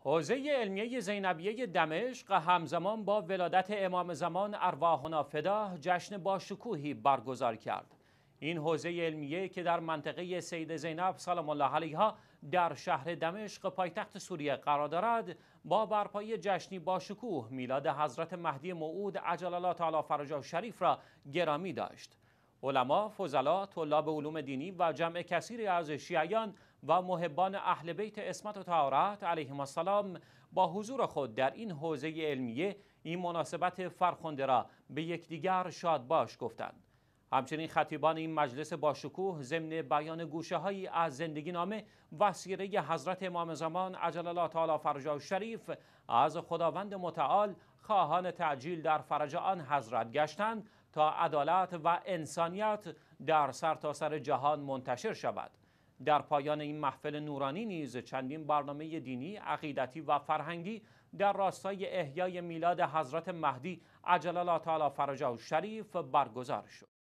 حوزه علمیه زینبیه دمشق همزمان با ولادت امام زمان ارواحنا فدا جشن باشکوهی برگزار کرد. این حوزه علمیه که در منطقه سید زینب سلام الله علیها در شهر دمشق پایتخت سوریه قرار دارد با برپای جشنی باشکوه میلاد حضرت مهدی معود عجل الله تعالی شریف را گرامی داشت. علما، فضلا، طلاب علوم دینی و جمع کثیری از شیعیان و محبان اهل بیت اسمت و تارت علیهم السلام با حضور خود در این حوزه علمیه این مناسبت فرخنده را به یکدیگر شاد باش گفتند همچنین خطیبان این مجلس شکوه ضمن بیان گوشه هایی از زندگی نامه و سیره حضرت امام زمان عجل الله تعالی فرجا و شریف از خداوند متعال خواهان تعجیل در فرج آن حضرت گشتند تا عدالت و انسانیت در سرتاسر سر جهان منتشر شود در پایان این محفل نورانی نیز چندین برنامه دینی، عقیدتی و فرهنگی در راستای احیای میلاد حضرت مهدی عجل الله تعالی فرجه و شریف برگزار شد.